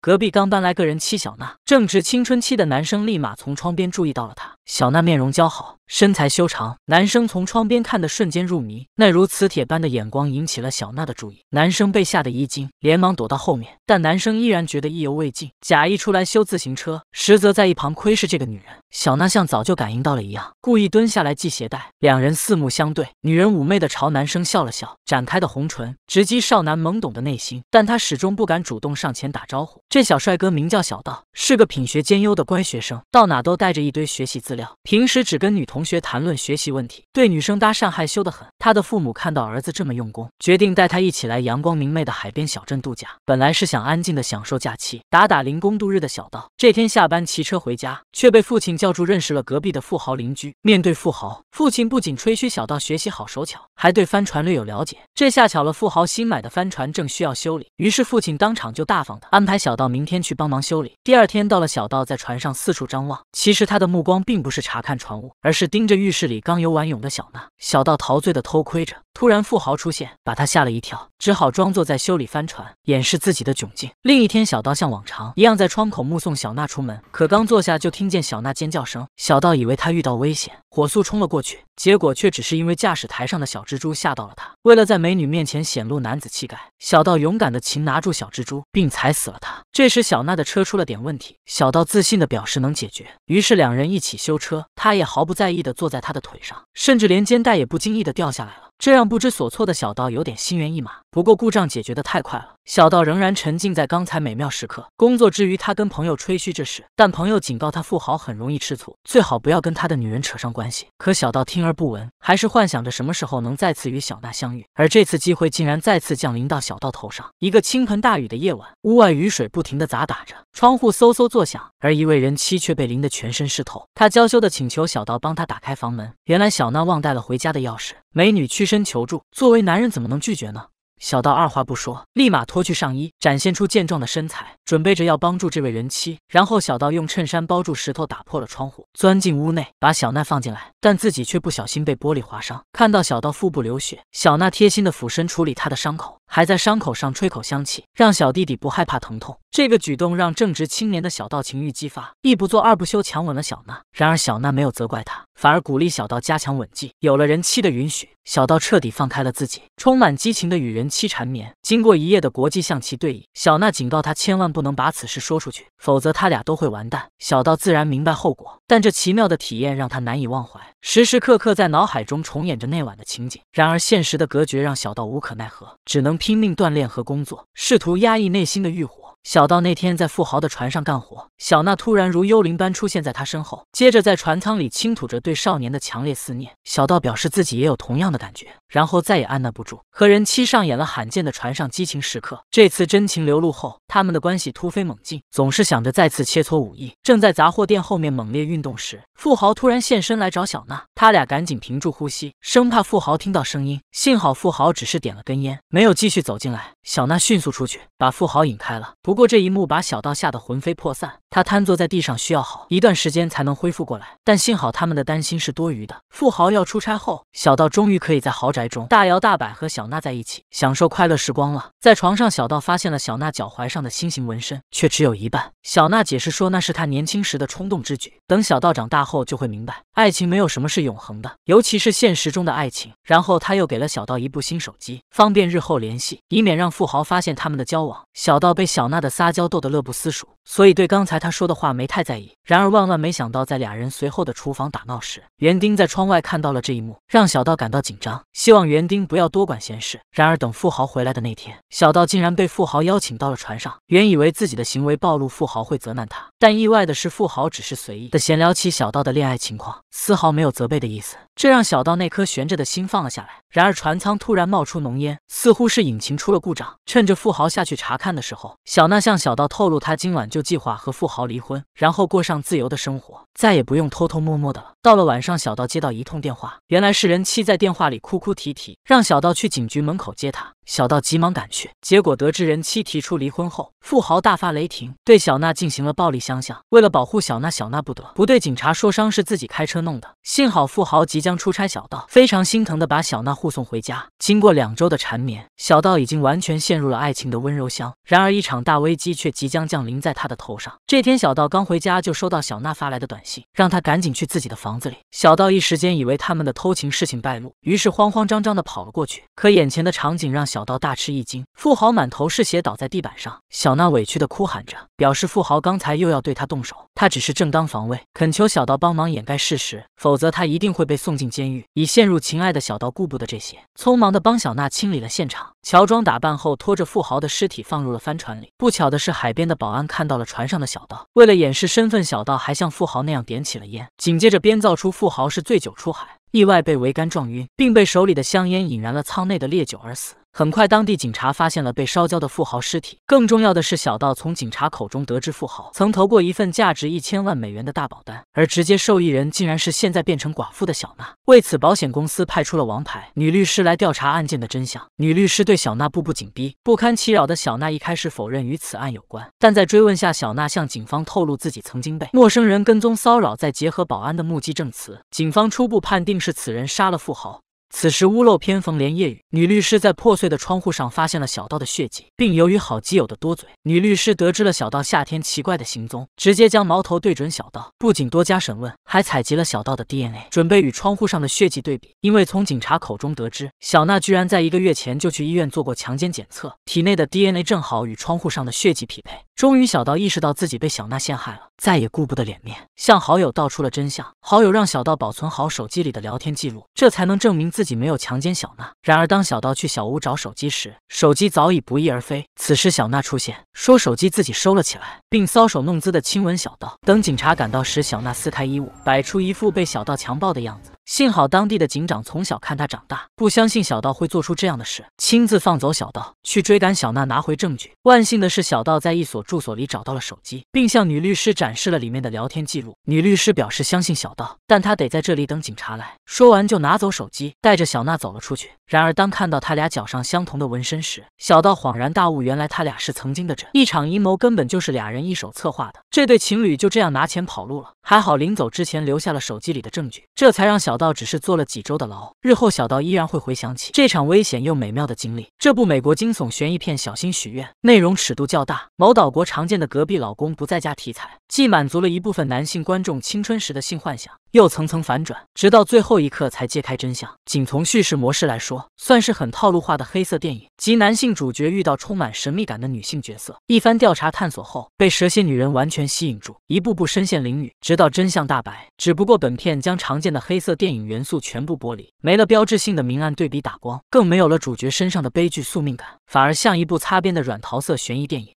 隔壁刚搬来个人，妻小娜。正值青春期的男生立马从窗边注意到了她。小娜面容姣好，身材修长。男生从窗边看的瞬间入迷，那如磁铁般的眼光引起了小娜的注意。男生被吓得一惊，连忙躲到后面。但男生依然觉得意犹未尽，假意出来修自行车，实则在一旁窥视这个女人。小娜像早就感应到了一样，故意蹲下来系鞋带。两人四目相对，女人妩媚的朝男生笑了笑，展开的红唇直击少男懵懂的内心，但他始终不敢主动上前打招呼。这小帅哥名叫小道，是个品学兼优的乖学生，到哪都带着一堆学习资料，平时只跟女同学谈论学习问题，对女生搭讪害羞的很。他的父母看到儿子这么用功，决定带他一起来阳光明媚的海边小镇度假。本来是想安静的享受假期，打打零工度日的小道，这天下班骑车回家，却被父亲叫住，认识了隔壁的富豪邻居。面对富豪，父亲不仅吹嘘小道学习好、手巧，还对帆船略有了解。这下巧了，富豪新买的帆船正需要修理，于是父亲当场就大方的安排小。到明天去帮忙修理。第二天到了，小道在船上四处张望。其实他的目光并不是查看船坞，而是盯着浴室里刚游完泳的小娜。小道陶醉的偷窥着，突然富豪出现，把他吓了一跳，只好装作在修理帆船，掩饰自己的窘境。另一天，小道像往常一样在窗口目送小娜出门，可刚坐下就听见小娜尖叫声。小道以为他遇到危险，火速冲了过去，结果却只是因为驾驶台上的小蜘蛛吓到了他。为了在美女面前显露男子气概，小道勇敢的擒拿住小蜘蛛，并踩死了他。这时，小娜的车出了点问题，小道自信的表示能解决。于是两人一起修车，他也毫不在意的坐在他的腿上，甚至连肩带也不经意的掉下来了。这让不知所措的小道有点心猿意马。不过故障解决的太快了，小道仍然沉浸在刚才美妙时刻。工作之余，他跟朋友吹嘘这事，但朋友警告他，富豪很容易吃醋，最好不要跟他的女人扯上关系。可小道听而不闻，还是幻想着什么时候能再次与小娜相遇。而这次机会竟然再次降临到小道头上。一个倾盆大雨的夜晚，屋外雨水不停的砸打着。窗户嗖嗖作响，而一位人妻却被淋得全身湿透。她娇羞地请求小道帮他打开房门。原来小娜忘带了回家的钥匙。美女屈身求助，作为男人怎么能拒绝呢？小道二话不说，立马脱去上衣，展现出健壮的身材，准备着要帮助这位人妻。然后小道用衬衫包住石头，打破了窗户，钻进屋内，把小娜放进来，但自己却不小心被玻璃划伤。看到小道腹部流血，小娜贴心的俯身处理他的伤口。还在伤口上吹口香气，让小弟弟不害怕疼痛。这个举动让正值青年的小道情欲激发，一不做二不休，强吻了小娜。然而小娜没有责怪他，反而鼓励小道加强吻技。有了人妻的允许，小道彻底放开了自己，充满激情的与人妻缠绵。经过一夜的国际象棋对弈，小娜警告他千万不能把此事说出去，否则他俩都会完蛋。小道自然明白后果，但这奇妙的体验让他难以忘怀，时时刻刻在脑海中重演着那晚的情景。然而现实的隔绝让小道无可奈何，只能。拼命锻炼和工作，试图压抑内心的欲火。小道那天在富豪的船上干活，小娜突然如幽灵般出现在他身后，接着在船舱里倾吐着对少年的强烈思念。小道表示自己也有同样的感觉，然后再也按捺不住，和人妻上演了罕见的船上激情时刻。这次真情流露后，他们的关系突飞猛进，总是想着再次切磋武艺。正在杂货店后面猛烈运动时，富豪突然现身来找小娜，他俩赶紧屏住呼吸，生怕富豪听到声音。幸好富豪只是点了根烟，没有继续走进来。小娜迅速出去，把富豪引开了。不过这一幕把小道吓得魂飞魄散，他瘫坐在地上，需要好一段时间才能恢复过来。但幸好他们的担心是多余的，富豪要出差后，小道终于可以在豪宅中大摇大摆和小娜在一起，享受快乐时光了。在床上，小道发现了小娜脚踝上的心形纹身，却只有一半。小娜解释说，那是她年轻时的冲动之举。等小道长大后，就会明白爱情没有什么是永恒的，尤其是现实中的爱情。然后他又给了小道一部新手机，方便日后联系，以免让富豪发现他们的交往。小道被小娜。他的撒娇逗得乐不思蜀。所以对刚才他说的话没太在意。然而万万没想到，在俩人随后的厨房打闹时，园丁在窗外看到了这一幕，让小道感到紧张，希望园丁不要多管闲事。然而等富豪回来的那天，小道竟然被富豪邀请到了船上。原以为自己的行为暴露，富豪会责难他，但意外的是，富豪只是随意的闲聊起小道的恋爱情况，丝毫没有责备的意思，这让小道那颗悬着的心放了下来。然而船舱突然冒出浓烟，似乎是引擎出了故障。趁着富豪下去查看的时候，小娜向小道透露，她今晚就。就计划和富豪离婚，然后过上自由的生活，再也不用偷偷摸摸的了。到了晚上，小道接到一通电话，原来是人妻在电话里哭哭啼啼，让小道去警局门口接她。小道急忙赶去，结果得知人妻提出离婚后，富豪大发雷霆，对小娜进行了暴力相向。为了保护小娜，小娜不得不对警察说伤是自己开车弄的。幸好富豪即将出差，小道非常心疼的把小娜护送回家。经过两周的缠绵，小道已经完全陷入了爱情的温柔乡。然而，一场大危机却即将降临在他的头上。这天，小道刚回家就收到小娜发来的短信，让他赶紧去自己的房子里。小道一时间以为他们的偷情事情败露，于是慌慌张张的跑了过去。可眼前的场景让小小道大吃一惊，富豪满头是血倒在地板上，小娜委屈的哭喊着，表示富豪刚才又要对她动手，她只是正当防卫，恳求小道帮忙掩盖事实，否则她一定会被送进监狱。已陷入情爱的小道顾不得这些，匆忙的帮小娜清理了现场，乔装打扮后拖着富豪的尸体放入了帆船里。不巧的是，海边的保安看到了船上的小道，为了掩饰身份，小道还像富豪那样点起了烟，紧接着编造出富豪是醉酒出海，意外被桅杆撞晕，并被手里的香烟引燃了舱内的烈酒而死。很快，当地警察发现了被烧焦的富豪尸体。更重要的是，小道从警察口中得知，富豪曾投过一份价值一千万美元的大保单，而直接受益人竟然是现在变成寡妇的小娜。为此，保险公司派出了王牌女律师来调查案件的真相。女律师对小娜步步紧逼，不堪其扰的小娜一开始否认与此案有关，但在追问下，小娜向警方透露自己曾经被陌生人跟踪骚扰。再结合保安的目击证词，警方初步判定是此人杀了富豪。此时屋漏偏逢连夜雨，女律师在破碎的窗户上发现了小道的血迹，并由于好基友的多嘴，女律师得知了小道夏天奇怪的行踪，直接将矛头对准小道，不仅多加审问，还采集了小道的 DNA，准备与窗户上的血迹对比。因为从警察口中得知，小娜居然在一个月前就去医院做过强奸检测，体内的 DNA 正好与窗户上的血迹匹配。终于，小道意识到自己被小娜陷害了，再也顾不得脸面，向好友道出了真相。好友让小道保存好手机里的聊天记录，这才能证明。自己没有强奸小娜，然而当小道去小屋找手机时，手机早已不翼而飞。此时小娜出现，说手机自己收了起来，并搔首弄姿的亲吻小道。等警察赶到时，小娜撕开衣物，摆出一副被小道强暴的样子。幸好当地的警长从小看他长大，不相信小道会做出这样的事，亲自放走小道去追赶小娜拿回证据。万幸的是，小道在一所住所里找到了手机，并向女律师展示了里面的聊天记录。女律师表示相信小道，但他得在这里等警察来。说完就拿走手机，带着小娜走了出去。然而当看到他俩脚上相同的纹身时，小道恍然大悟，原来他俩是曾经的这一场阴谋根本就是俩人一手策划的。这对情侣就这样拿钱跑路了。还好临走之前留下了手机里的证据，这才让小。小道只是坐了几周的牢，日后小道依然会回想起这场危险又美妙的经历。这部美国惊悚悬疑片《小心许愿》，内容尺度较大，某岛国常见的“隔壁老公不在家”题材，既满足了一部分男性观众青春时的性幻想。又层层反转，直到最后一刻才揭开真相。仅从叙事模式来说，算是很套路化的黑色电影，即男性主角遇到充满神秘感的女性角色，一番调查探索后，被蛇蝎女人完全吸引住，一步步深陷囹圄，直到真相大白。只不过本片将常见的黑色电影元素全部剥离，没了标志性的明暗对比打光，更没有了主角身上的悲剧宿命感，反而像一部擦边的软桃色悬疑电影。